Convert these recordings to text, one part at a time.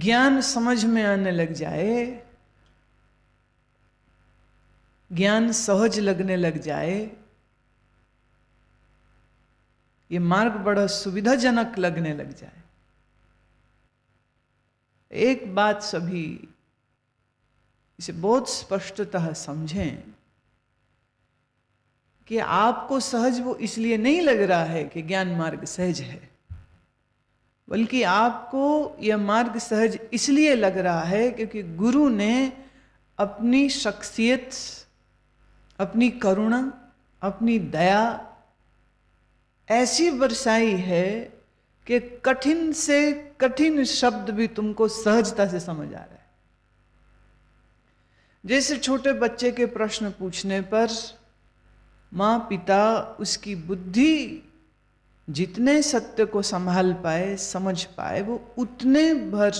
ज्ञान समझ में आने लग जाए ज्ञान सहज लगने लग जाए ये मार्ग बड़ा सुविधाजनक लगने लग जाए एक बात सभी इसे बहुत स्पष्टतः समझें कि आपको सहज वो इसलिए नहीं लग रहा है कि ज्ञान मार्ग सहज है बल्कि आपको यह मार्ग सहज इसलिए लग रहा है क्योंकि गुरु ने अपनी शख्सियत अपनी करुणा अपनी दया ऐसी बरसाई है कि कठिन से कठिन शब्द भी तुमको सहजता से समझ आ रहा है जैसे छोटे बच्चे के प्रश्न पूछने पर माँ पिता उसकी बुद्धि जितने सत्य को संभाल पाए समझ पाए वो उतने भर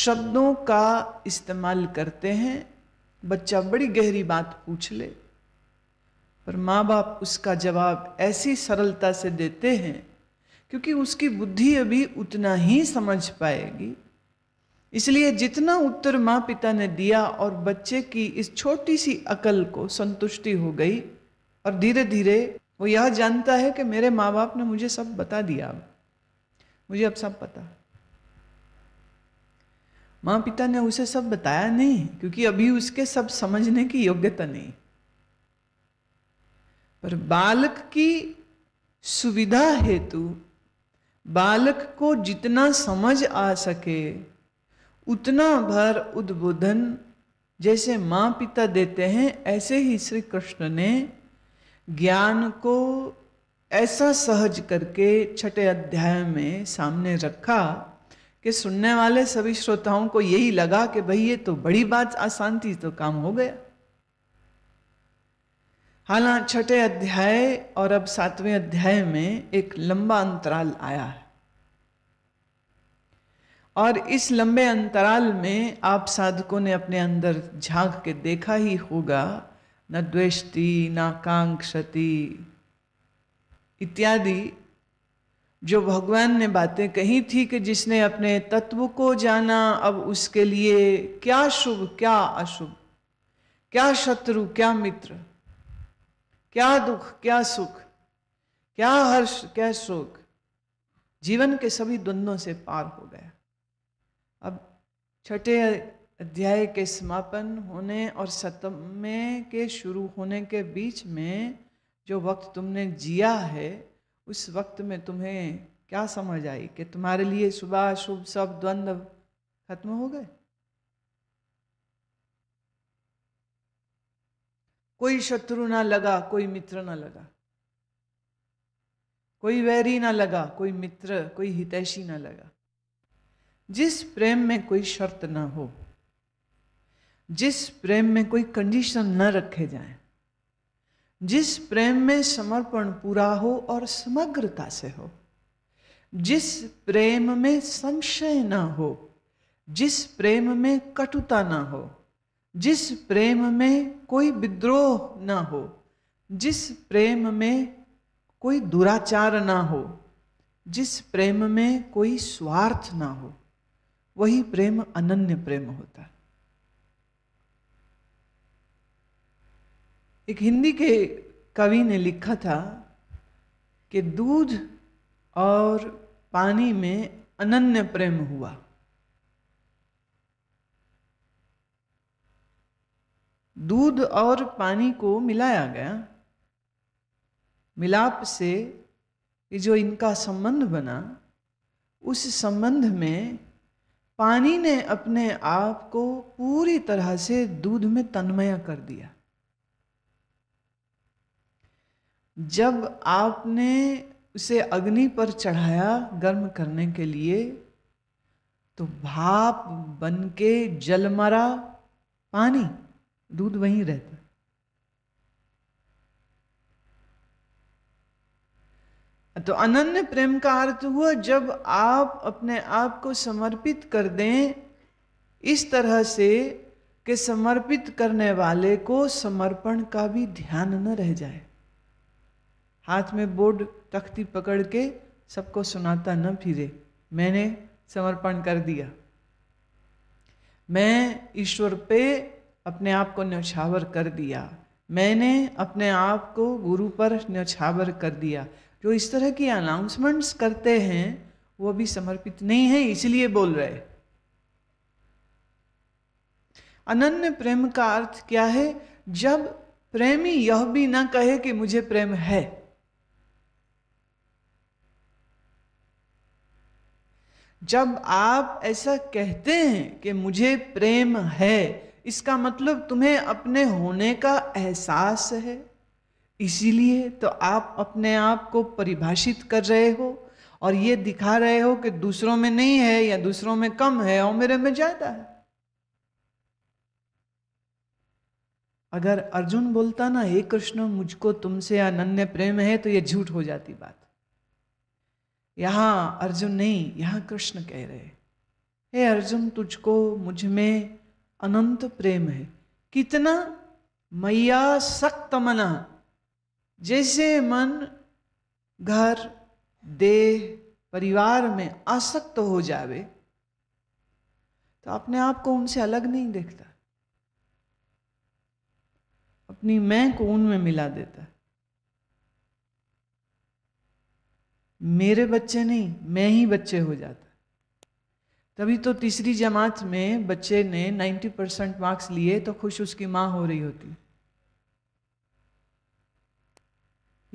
शब्दों का इस्तेमाल करते हैं बच्चा बड़ी गहरी बात पूछ ले पर माँ बाप उसका जवाब ऐसी सरलता से देते हैं क्योंकि उसकी बुद्धि अभी उतना ही समझ पाएगी इसलिए जितना उत्तर माँ पिता ने दिया और बच्चे की इस छोटी सी अकल को संतुष्टि हो गई और धीरे धीरे वो यह जानता है कि मेरे माँ बाप ने मुझे सब बता दिया अब मुझे अब सब पता माँ पिता ने उसे सब बताया नहीं क्योंकि अभी उसके सब समझने की योग्यता नहीं पर बालक की सुविधा हेतु बालक को जितना समझ आ सके उतना भर उद्बोधन जैसे माँ पिता देते हैं ऐसे ही श्री कृष्ण ने ज्ञान को ऐसा सहज करके छठे अध्याय में सामने रखा कि सुनने वाले सभी श्रोताओं को यही लगा कि भाई ये तो बड़ी बात आसान थी तो काम हो गया हालांकि छठे अध्याय और अब सातवें अध्याय में एक लंबा अंतराल आया है और इस लंबे अंतराल में आप साधकों ने अपने अंदर झांक के देखा ही होगा न द्वेष्टि न कांक्षति इत्यादि जो भगवान ने बातें कही थी कि जिसने अपने तत्व को जाना अब उसके लिए क्या शुभ क्या अशुभ क्या शत्रु क्या मित्र क्या दुख क्या सुख क्या हर्ष क्या शोक जीवन के सभी द्वंद्वों से पार हो गया अब छठे अध्याय के समापन होने और सतमे के शुरू होने के बीच में जो वक्त तुमने जिया है उस वक्त में तुम्हें क्या समझ आई कि तुम्हारे लिए सुबह शुभ सब द्वंद्व खत्म हो गए कोई शत्रु ना लगा कोई मित्र ना लगा कोई वैरी ना लगा कोई मित्र कोई हितैषी ना लगा जिस प्रेम में कोई शर्त ना हो जिस प्रेम में कोई कंडीशन न रखे जाए जिस प्रेम में समर्पण पूरा हो और समग्रता से हो जिस प्रेम में संशय ना हो जिस प्रेम में कटुता ना हो जिस प्रेम में कोई विद्रोह ना हो जिस प्रेम में कोई दुराचार ना हो जिस प्रेम में कोई स्वार्थ ना हो वही प्रेम अनन्य प्रेम होता है एक हिंदी के कवि ने लिखा था कि दूध और पानी में अनन्य प्रेम हुआ दूध और पानी को मिलाया गया मिलाप से ये जो इनका संबंध बना उस संबंध में पानी ने अपने आप को पूरी तरह से दूध में तन्मय कर दिया जब आपने उसे अग्नि पर चढ़ाया गर्म करने के लिए तो भाप बन के जल मरा पानी दूध वहीं रहता तो अनन्य प्रेम का अर्थ हुआ जब आप अपने आप को समर्पित कर दें इस तरह से कि समर्पित करने वाले को समर्पण का भी ध्यान न रह जाए हाथ में बोर्ड तख्ती पकड़ के सबको सुनाता न फिरे मैंने समर्पण कर दिया मैं ईश्वर पे अपने आप को न्यौछावर कर दिया मैंने अपने आप को गुरु पर न्यौछावर कर दिया जो इस तरह की अनाउंसमेंट्स करते हैं वो भी समर्पित नहीं है इसलिए बोल रहे अनन्य प्रेम का अर्थ क्या है जब प्रेमी यह भी ना कहे कि मुझे प्रेम है जब आप ऐसा कहते हैं कि मुझे प्रेम है इसका मतलब तुम्हें अपने होने का एहसास है इसीलिए तो आप अपने आप को परिभाषित कर रहे हो और ये दिखा रहे हो कि दूसरों में नहीं है या दूसरों में कम है और मेरे में ज़्यादा है अगर अर्जुन बोलता ना हे कृष्ण मुझको तुमसे अनन्य प्रेम है तो ये झूठ हो जाती बात यहाँ अर्जुन नहीं यहाँ कृष्ण कह रहे हे अर्जुन तुझको मुझ में अनंत प्रेम है कितना मैया सक्त मना जैसे मन घर देह परिवार में आसक्त हो जावे तो अपने आप को उनसे अलग नहीं देखता अपनी मैं को उनमें मिला देता मेरे बच्चे नहीं मैं ही बच्चे हो जाता तभी तो तीसरी जमात में बच्चे ने 90 परसेंट मार्क्स लिए तो खुश उसकी माँ हो रही होती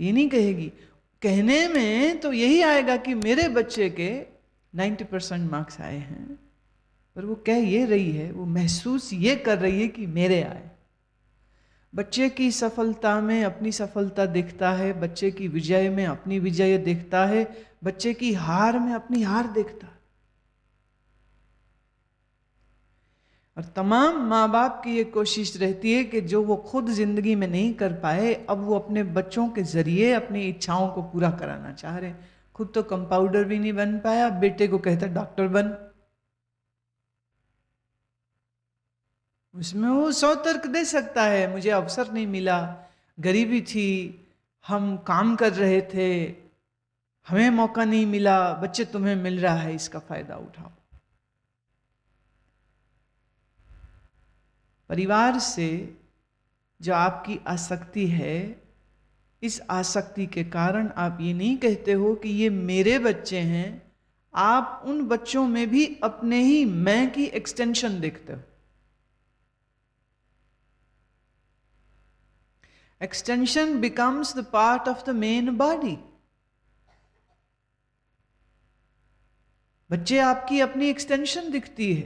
ये नहीं कहेगी कहने में तो यही आएगा कि मेरे बच्चे के 90 परसेंट मार्क्स आए हैं पर वो कह ये रही है वो महसूस ये कर रही है कि मेरे आए बच्चे की सफलता में अपनी सफलता देखता है बच्चे की विजय में अपनी विजय देखता है बच्चे की हार में अपनी हार देखता है और तमाम माँ बाप की ये कोशिश रहती है कि जो वो खुद ज़िंदगी में नहीं कर पाए अब वो अपने बच्चों के ज़रिए अपनी इच्छाओं को पूरा कराना चाह रहे खुद तो कंपाउंडर भी नहीं बन पाया बेटे को कहता डॉक्टर बन उसमें वो सौ तर्क दे सकता है मुझे अवसर नहीं मिला गरीबी थी हम काम कर रहे थे हमें मौका नहीं मिला बच्चे तुम्हें मिल रहा है इसका फायदा उठाओ परिवार से जो आपकी आसक्ति है इस आसक्ति के कारण आप ये नहीं कहते हो कि ये मेरे बच्चे हैं आप उन बच्चों में भी अपने ही मैं की एक्सटेंशन देखते हो extension becomes the part of the main body बच्चे आपकी अपनी एक्सटेंशन दिखती है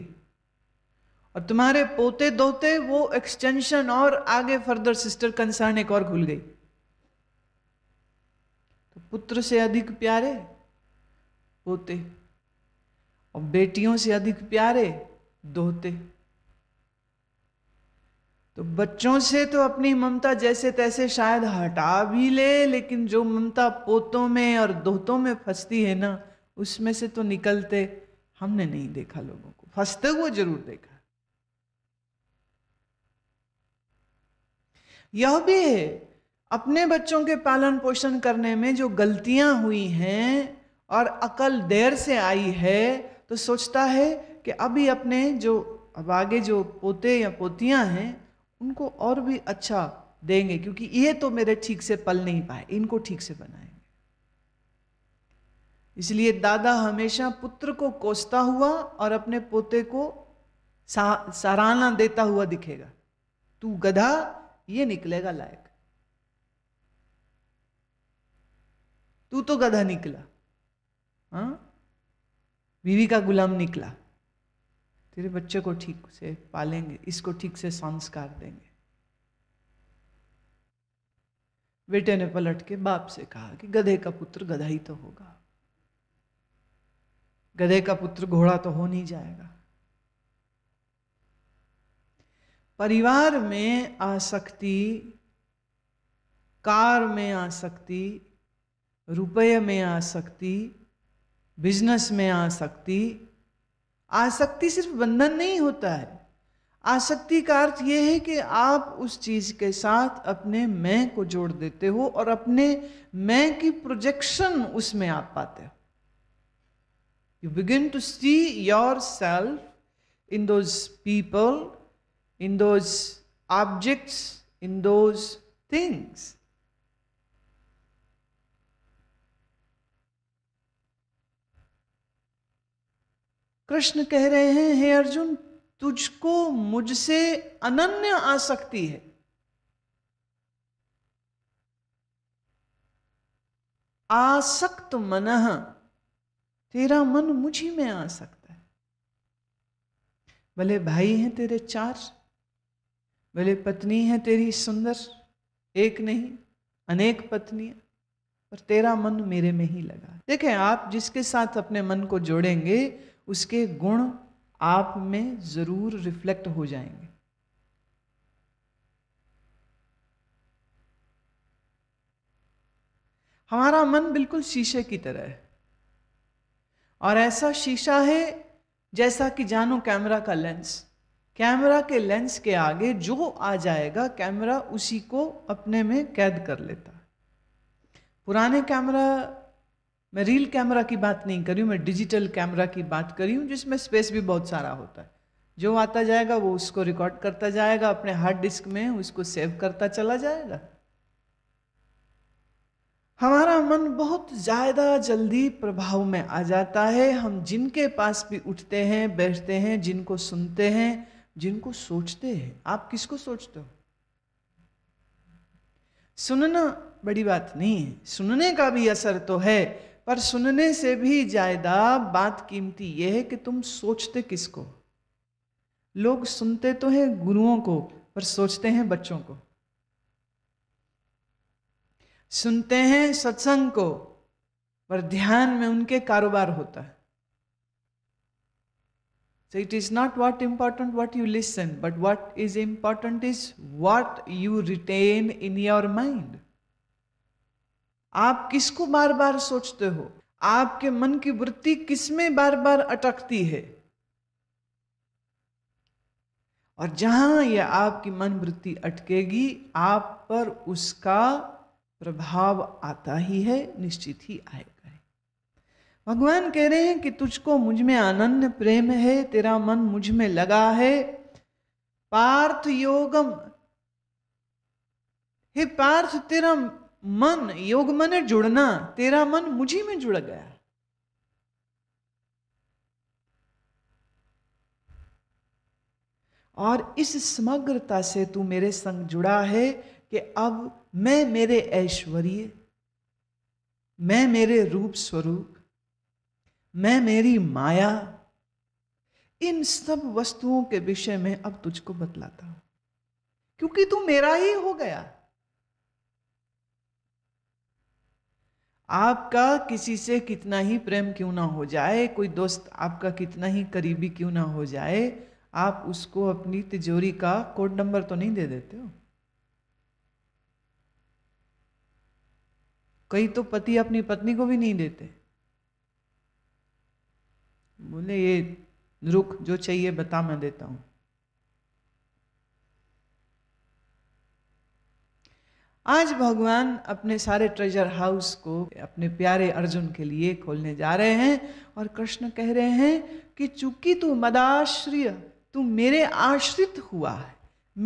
और तुम्हारे पोते दोते वो एक्सटेंशन और आगे फर्दर सिस्टर कंसर्न एक और खुल गई तो पुत्र से अधिक प्यारे पोते और बेटियों से अधिक प्यारे दोते तो बच्चों से तो अपनी ममता जैसे तैसे शायद हटा भी ले लेकिन जो ममता पोतों में और दोहतों में फंसती है ना उसमें से तो निकलते हमने नहीं देखा लोगों को फंसते हुए जरूर देखा यह भी है अपने बच्चों के पालन पोषण करने में जो गलतियां हुई हैं और अकल देर से आई है तो सोचता है कि अभी अपने जो अब आगे जो पोते या पोतियां हैं उनको और भी अच्छा देंगे क्योंकि ये तो मेरे ठीक से पल नहीं पाए इनको ठीक से बनाएंगे इसलिए दादा हमेशा पुत्र को कोसता हुआ और अपने पोते को सराहना देता हुआ दिखेगा तू गधा ये निकलेगा लायक तू तो गधा निकला हाँ बीवी का गुलाम निकला तेरे बच्चे को ठीक से पालेंगे इसको ठीक से संस्कार देंगे बेटे ने पलट के बाप से कहा कि गधे का पुत्र गधा ही तो होगा गधे का पुत्र घोड़ा तो हो नहीं जाएगा परिवार में आसक्ति कार में आसक्ति रुपये में आसक्ति बिजनेस में आसक्ति आसक्ति सिर्फ बंधन नहीं होता है आसक्ति का अर्थ यह है कि आप उस चीज़ के साथ अपने मैं को जोड़ देते हो और अपने मैं की प्रोजेक्शन उसमें आप पाते हो you begin to see yourself in those people in those objects in those things Krishna कह रहे हैं हे अर्जुन तुझको मुझसे अनन्य आसक्ति है आसक्त मन तेरा मन मुझी में आ सकता है भले भाई हैं तेरे चार भले पत्नी है तेरी सुंदर एक नहीं अनेक पत्नियां पर तेरा मन मेरे में ही लगा देखें आप जिसके साथ अपने मन को जोड़ेंगे उसके गुण आप में ज़रूर रिफ्लेक्ट हो जाएंगे हमारा मन बिल्कुल शीशे की तरह है और ऐसा शीशा है जैसा कि जानो कैमरा का लेंस कैमरा के लेंस के आगे जो आ जाएगा कैमरा उसी को अपने में कैद कर लेता पुराने कैमरा मैं रील कैमरा की बात नहीं करी हूँ मैं डिजिटल कैमरा की बात करी हूँ जिसमें स्पेस भी बहुत सारा होता है जो आता जाएगा वो उसको रिकॉर्ड करता जाएगा अपने हार्ड डिस्क में उसको सेव करता चला जाएगा हमारा मन बहुत ज़्यादा जल्दी प्रभाव में आ जाता है हम जिनके पास भी उठते हैं बैठते हैं जिनको सुनते हैं जिनको सोचते हैं आप किसको सोचते हो सुनना बड़ी बात नहीं है सुनने का भी असर तो है पर सुनने से भी ज्यादा बात कीमती यह है कि तुम सोचते किसको लोग सुनते तो हैं गुरुओं को पर सोचते हैं बच्चों को सुनते हैं सत्संग को पर ध्यान में उनके कारोबार होता है so it is not what important what you listen but what is important is what you retain in your mind आप किसको बार बार सोचते हो आपके मन की वृत्ति किसमें बार बार अटकती है और जहां यह आपकी मन वृत्ति अटकेगी आप पर उसका प्रभाव आता ही है निश्चित ही आएगा भगवान कह रहे हैं कि तुझको मुझ में अनन्य प्रेम है तेरा मन मुझ में लगा है पार्थ योगम हे पार्थ तेरा मन योग मन जुड़ना तेरा मन मुझी में जुड़ गया और इस समग्रता से तू मेरे संग जुड़ा है कि अब मैं मेरे ऐश्वर्य मैं मेरे रूप स्वरूप मैं मेरी माया इन सब वस्तुओं के विषय में अब तुझको बतलाता हूं क्योंकि तू मेरा ही हो गया आपका किसी से कितना ही प्रेम क्यों ना हो जाए कोई दोस्त आपका कितना ही करीबी क्यों ना हो जाए आप उसको अपनी तिजोरी का कोड नंबर तो नहीं दे देते हो कई तो पति अपनी पत्नी को भी नहीं देते बोले ये रुख जो चाहिए बता मैं देता हूँ आज भगवान अपने सारे ट्रेजर हाउस को अपने प्यारे अर्जुन के लिए खोलने जा रहे हैं और कृष्ण कह रहे हैं कि चूंकि तू मदाश्रिय तू मेरे आश्रित हुआ है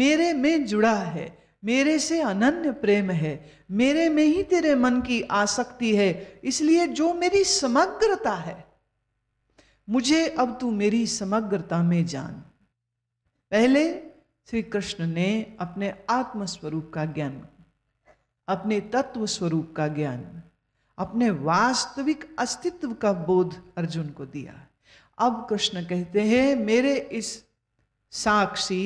मेरे में जुड़ा है मेरे से अनन्य प्रेम है मेरे में ही तेरे मन की आसक्ति है इसलिए जो मेरी समग्रता है मुझे अब तू मेरी समग्रता में जान पहले श्री कृष्ण ने अपने आत्मस्वरूप का ज्ञान अपने तत्व स्वरूप का ज्ञान अपने वास्तविक अस्तित्व का बोध अर्जुन को दिया अब कृष्ण कहते हैं मेरे इस साक्षी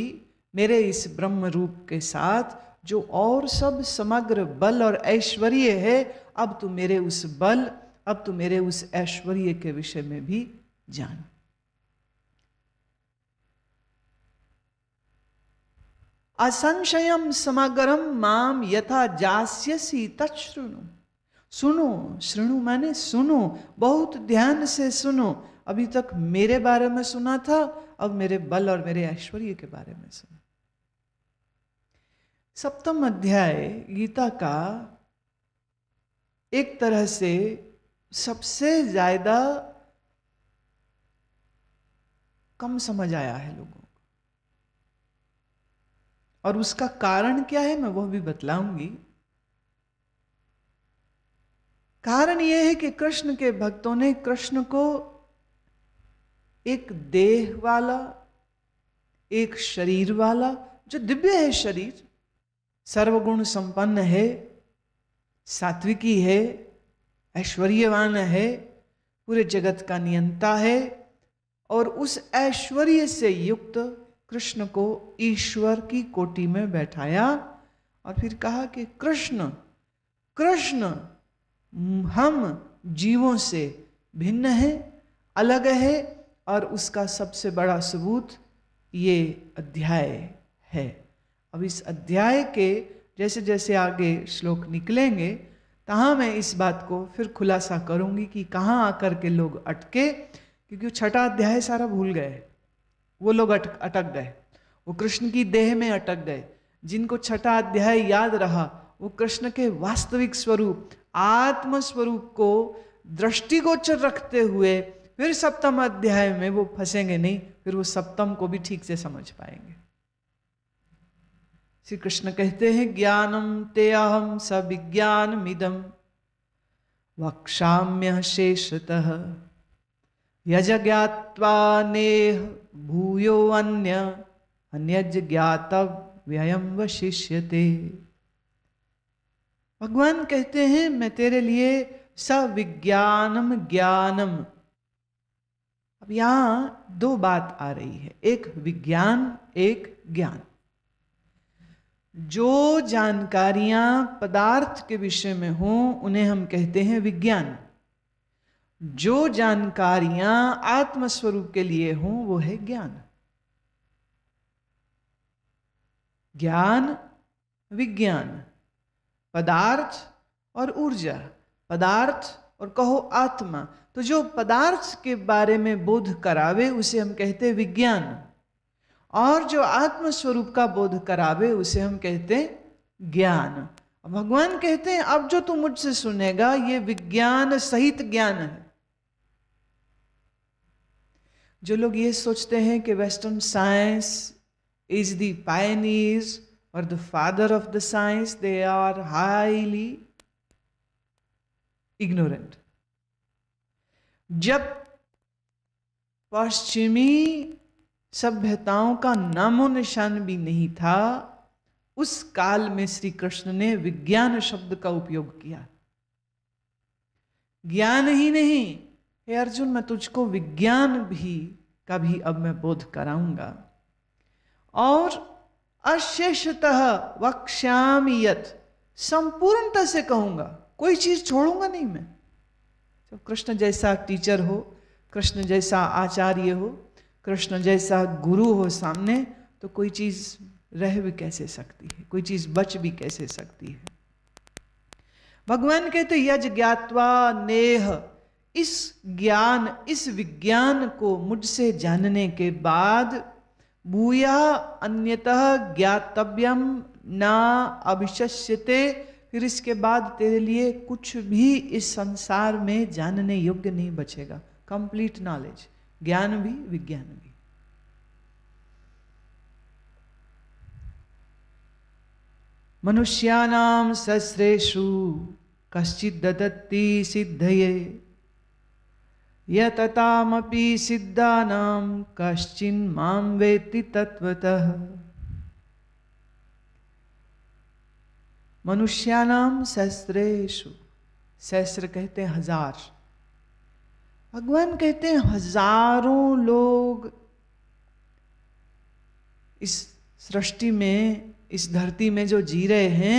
मेरे इस ब्रह्म रूप के साथ जो और सब समग्र बल और ऐश्वर्य है अब तू मेरे उस बल अब तू मेरे उस ऐश्वर्य के विषय में भी जान असंशयम समागरम माम यथा जास्यसी तत्श्रुणु सुनो श्रृणु माने सुनो बहुत ध्यान से सुनो अभी तक मेरे बारे में सुना था अब मेरे बल और मेरे ऐश्वर्य के बारे में सुनो सप्तम अध्याय गीता का एक तरह से सबसे ज्यादा कम समझ आया है लोगों और उसका कारण क्या है मैं वह भी बतलाऊंगी कारण यह है कि कृष्ण के भक्तों ने कृष्ण को एक देह वाला एक शरीर वाला जो दिव्य है शरीर सर्वगुण संपन्न है सात्विकी है ऐश्वर्यवान है पूरे जगत का नियंता है और उस ऐश्वर्य से युक्त कृष्ण को ईश्वर की कोटि में बैठाया और फिर कहा कि कृष्ण कृष्ण हम जीवों से भिन्न है अलग है और उसका सबसे बड़ा सबूत ये अध्याय है अब इस अध्याय के जैसे जैसे आगे श्लोक निकलेंगे तहाँ मैं इस बात को फिर खुलासा करूँगी कि कहाँ आकर के लोग अटके क्योंकि छठा अध्याय सारा भूल गए वो लोग अटक अटक गए वो कृष्ण की देह में अटक गए जिनको छठा अध्याय याद रहा वो कृष्ण के वास्तविक स्वरूप आत्म स्वरूप को दृष्टिगोचर रखते हुए फिर सप्तम अध्याय में वो फंसेंगे नहीं फिर वो सप्तम को भी ठीक से समझ पाएंगे श्री कृष्ण कहते हैं ज्ञानम ते अहम सविज्ञान मिदम वक्षाम्य शेषतः यज्ञात्वा नेह भूयो अन्य अन्यज ज्ञातव्ययम वशिष्यते भगवान कहते हैं मैं तेरे लिए सविज्ञानम ज्ञानम अब यहाँ दो बात आ रही है एक विज्ञान एक ज्ञान जो जानकारियां पदार्थ के विषय में हों उन्हें हम कहते हैं विज्ञान जो जानकारियां आत्मस्वरूप के लिए हों वो है ज्ञान ज्ञान विज्ञान पदार्थ और ऊर्जा पदार्थ और कहो आत्मा तो जो पदार्थ के बारे में बोध करावे उसे हम कहते हैं विज्ञान और जो आत्म स्वरूप का बोध करावे उसे हम कहते ज्ञान भगवान कहते हैं अब जो तू मुझसे सुनेगा ये विज्ञान सहित ज्ञान है जो लोग ये सोचते हैं कि western science is the pioneers और the father of the science they are highly ignorant जब पश्चिमी सभ्यताओं का नामो निशान भी नहीं था उस काल में श्री कृष्ण ने विज्ञान शब्द का उपयोग किया ज्ञान ही नहीं हे अर्जुन मैं तुझको विज्ञान भी का भी अब मैं बोध कराऊंगा और अशेषतः वक्ष्यामियत संपूर्णता से कहूंगा कोई चीज छोड़ूंगा नहीं मैं जब कृष्ण जैसा टीचर हो कृष्ण जैसा आचार्य हो कृष्ण जैसा गुरु हो सामने तो कोई चीज रह भी कैसे सकती है कोई चीज बच भी कैसे सकती है भगवान कहते तो यज ज्ञातवा नेह इस ज्ञान इस विज्ञान को मुझसे जानने के बाद भूया अन्यतः ज्ञातव्यम ना अभिश्यते फिर इसके बाद तेरे लिए कुछ भी इस संसार में जानने योग्य नहीं बचेगा कंप्लीट नॉलेज ज्ञान भी विज्ञान भी मनुष्याण सस्रेषु कश्चि ददत्ती सिद्धये यततामपि सिद्धानां कश्चिन् मां वेत्ति तत्वतः मनुष्याणाम सहस्रेषु सहस्र कहते हैं हजार भगवान कहते हैं हजारों लोग इस सृष्टि में इस धरती में जो जी रहे हैं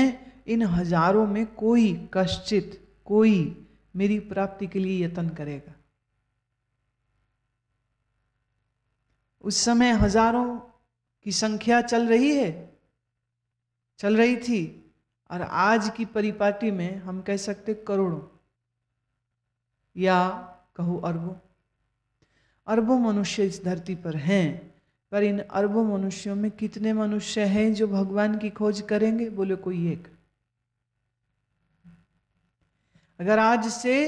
इन हजारों में कोई कश्चित कोई मेरी प्राप्ति के लिए यत्न करेगा उस समय हजारों की संख्या चल रही है चल रही थी और आज की परिपाटी में हम कह सकते करोड़ों या कहो अरबों अरबों मनुष्य इस धरती पर हैं पर इन अरबों मनुष्यों में कितने मनुष्य हैं जो भगवान की खोज करेंगे बोले कोई एक अगर आज से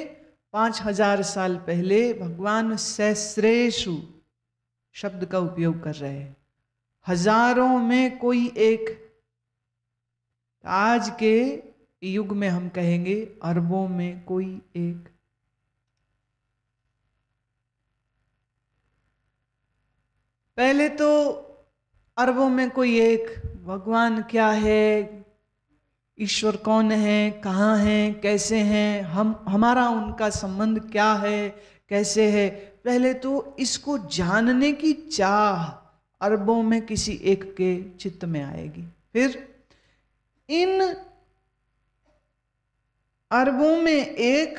पांच हजार साल पहले भगवान सैश्रेषु शब्द का उपयोग कर रहे हैं हजारों में कोई एक आज के युग में हम कहेंगे अरबों में कोई एक पहले तो अरबों में कोई एक भगवान क्या है ईश्वर कौन है कहाँ हैं कैसे हैं हम हमारा उनका संबंध क्या है कैसे है पहले तो इसको जानने की चाह अरबों में किसी एक के चित्त में आएगी फिर इन अरबों में एक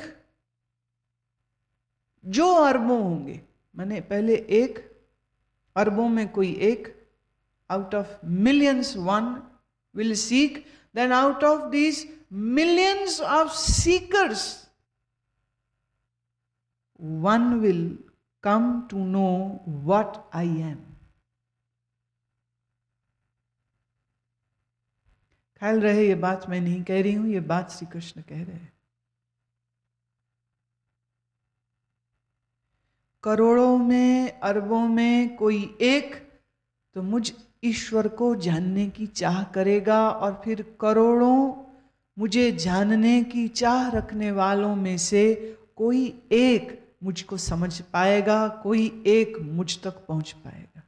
जो अरबों होंगे मैंने पहले एक अरबों में कोई एक out of millions one will seek then out of these millions of seekers one will come to know what I am. ख्याल रहे ये बात मैं नहीं कह रही हूं ये बात श्री कृष्ण कह रहे हैं करोड़ों में अरबों में कोई एक तो मुझ ईश्वर को जानने की चाह करेगा और फिर करोड़ों मुझे जानने की चाह रखने वालों में से कोई एक मुझको समझ पाएगा कोई एक मुझ तक पहुंच पाएगा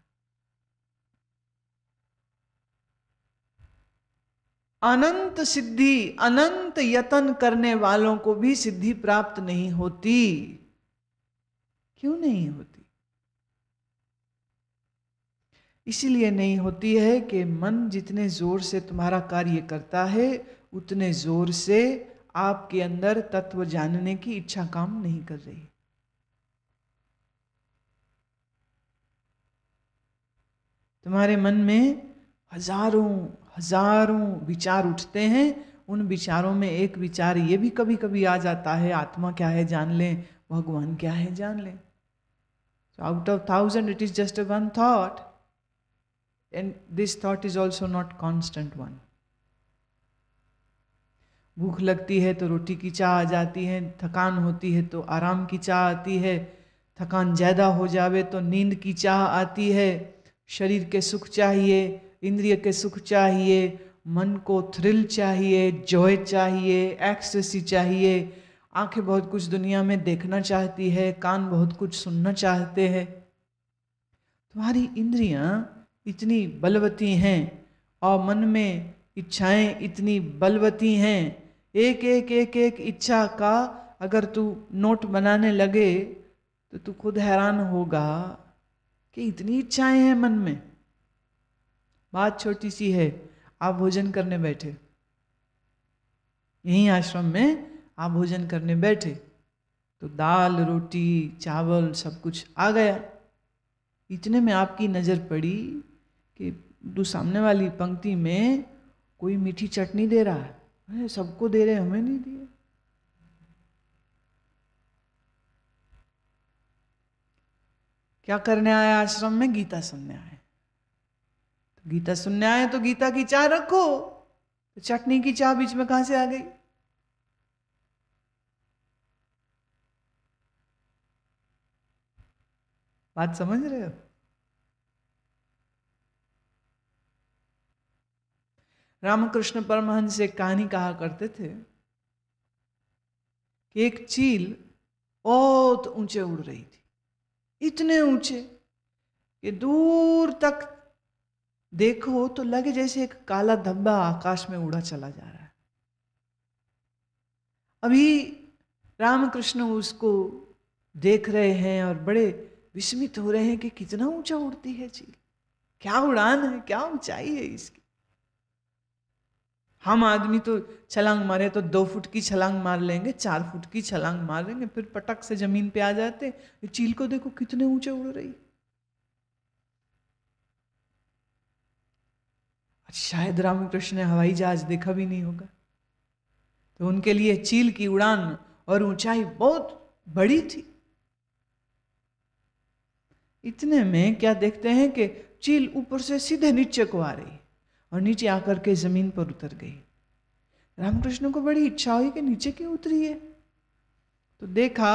अनंत सिद्धि अनंत यतन करने वालों को भी सिद्धि प्राप्त नहीं होती क्यों नहीं होती इसीलिए नहीं होती है कि मन जितने जोर से तुम्हारा कार्य करता है उतने जोर से आपके अंदर तत्व जानने की इच्छा काम नहीं कर रही तुम्हारे मन में हजारों हजारों विचार उठते हैं उन विचारों में एक विचार ये भी कभी कभी आ जाता है आत्मा क्या है जान लें भगवान क्या है जान लें so out of thousand it is just one thought and this thought is also not constant one भूख लगती है तो रोटी की चाह आ जाती है थकान होती है तो आराम की चाह आती है थकान ज़्यादा हो जावे तो नींद की चाह आती है शरीर के सुख चाहिए इंद्रिय के सुख चाहिए मन को थ्रिल चाहिए जॉय चाहिए एक्सेसी चाहिए आंखें बहुत कुछ दुनिया में देखना चाहती है कान बहुत कुछ सुनना चाहते हैं तुम्हारी इंद्रियां इतनी बलवती हैं और मन में इच्छाएं इतनी बलवती हैं एक एक एक एक इच्छा का अगर तू नोट बनाने लगे तो तू खुद हैरान होगा कि इतनी इच्छाएं हैं मन में बात छोटी सी है आप भोजन करने बैठे यहीं आश्रम में आप भोजन करने बैठे तो दाल रोटी चावल सब कुछ आ गया इतने में आपकी नज़र पड़ी कि दो सामने वाली पंक्ति में कोई मीठी चटनी दे रहा है सबको दे रहे हमें नहीं दिए क्या करने आए आश्रम में गीता सुनने आए तो गीता सुनने आए तो गीता की चाय रखो तो चटनी की चाय बीच में कहां से आ गई बात समझ रहे हो रामकृष्ण परमहंस एक कहानी कहा करते थे कि एक चील बहुत ऊंचे उड़ रही थी इतने ऊंचे कि दूर तक देखो तो लगे जैसे एक काला धब्बा आकाश में उड़ा चला जा रहा है अभी रामकृष्ण उसको देख रहे हैं और बड़े विस्मित हो रहे हैं कि कितना ऊंचा उड़ती है चील क्या उड़ान है क्या ऊंचाई है इसकी हम आदमी तो छलांग मारे तो दो फुट की छलांग मार लेंगे चार फुट की छलांग मार लेंगे फिर पटक से जमीन पे आ जाते चील को देखो कितने ऊंचे उड़ रही शायद रामकृष्ण ने हवाई जहाज देखा भी नहीं होगा तो उनके लिए चील की उड़ान और ऊंचाई बहुत बड़ी थी इतने में क्या देखते हैं कि चील ऊपर से सीधे नीचे को आ रही और नीचे आकर के ज़मीन पर उतर गई रामकृष्ण को बड़ी इच्छा हुई कि नीचे क्यों उतरी है तो देखा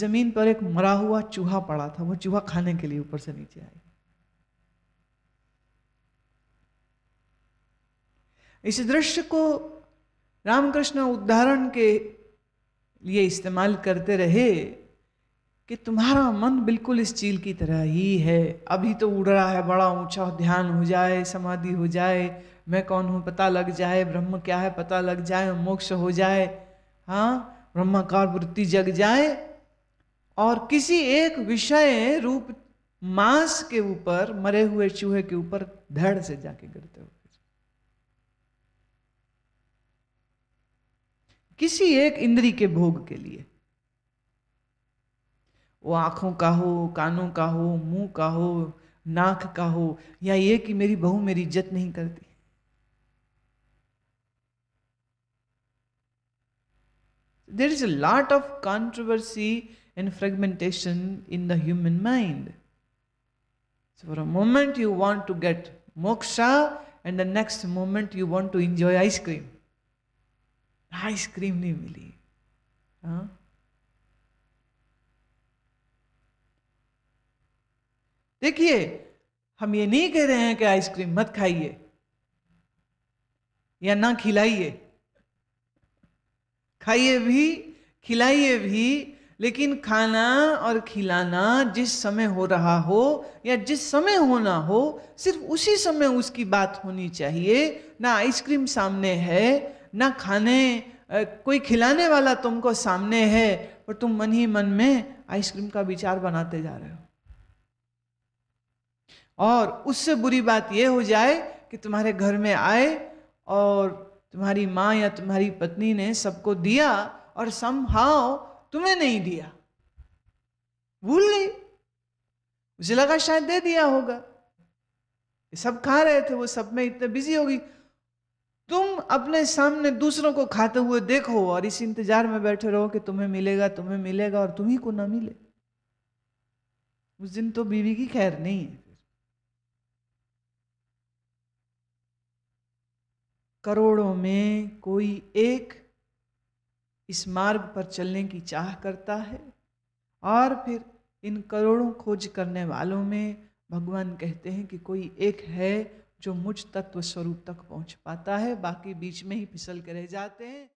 ज़मीन पर एक मरा हुआ चूहा पड़ा था वो चूहा खाने के लिए ऊपर से नीचे आई इस दृश्य को रामकृष्ण उदाहरण के लिए इस्तेमाल करते रहे कि तुम्हारा मन बिल्कुल इस चील की तरह ही है अभी तो उड़ रहा है बड़ा ऊंचा ध्यान हो जाए समाधि हो जाए मैं कौन हूँ पता लग जाए ब्रह्म क्या है पता लग जाए मोक्ष हो जाए हाँ ब्रह्माकार वृत्ति जग जाए और किसी एक विषय रूप मांस के ऊपर मरे हुए चूहे के ऊपर धड़ से जाके गिरते हुए किसी एक इंद्री के भोग के लिए वो आँखों का हो कानों का हो मुंह का हो नाक का हो या ये कि मेरी बहू मेरी इज्जत नहीं करती there is a lot of controversy and fragmentation in the human mind for a moment you want to get moksha and the next moment you want to enjoy ice cream ice cream नहीं मिली हाँ huh? देखिए हम ये नहीं कह रहे हैं कि आइसक्रीम मत खाइए या ना खिलाइए खाइए भी खिलाइए भी लेकिन खाना और खिलाना जिस समय हो रहा हो या जिस समय होना हो सिर्फ उसी समय उसकी बात होनी चाहिए ना आइसक्रीम सामने है ना खाने कोई खिलाने वाला तुमको सामने है और तुम मन ही मन में आइसक्रीम का विचार बनाते जा रहे हो और उससे बुरी बात यह हो जाए कि तुम्हारे घर में आए और तुम्हारी माँ या तुम्हारी पत्नी ने सबको दिया और समहाव तुम्हें नहीं दिया भूल गई उसे लगा शायद दे दिया होगा ये सब खा रहे थे वो सब में इतने बिजी होगी तुम अपने सामने दूसरों को खाते हुए देखो और इस इंतजार में बैठे रहो कि तुम्हें मिलेगा तुम्हें मिलेगा और तुम्ही को ना मिले उस दिन तो बीवी की खैर नहीं है करोड़ों में कोई एक इस मार्ग पर चलने की चाह करता है और फिर इन करोड़ों खोज करने वालों में भगवान कहते हैं कि कोई एक है जो मुझ तत्व स्वरूप तक पहुंच पाता है बाकी बीच में ही फिसल के रह जाते हैं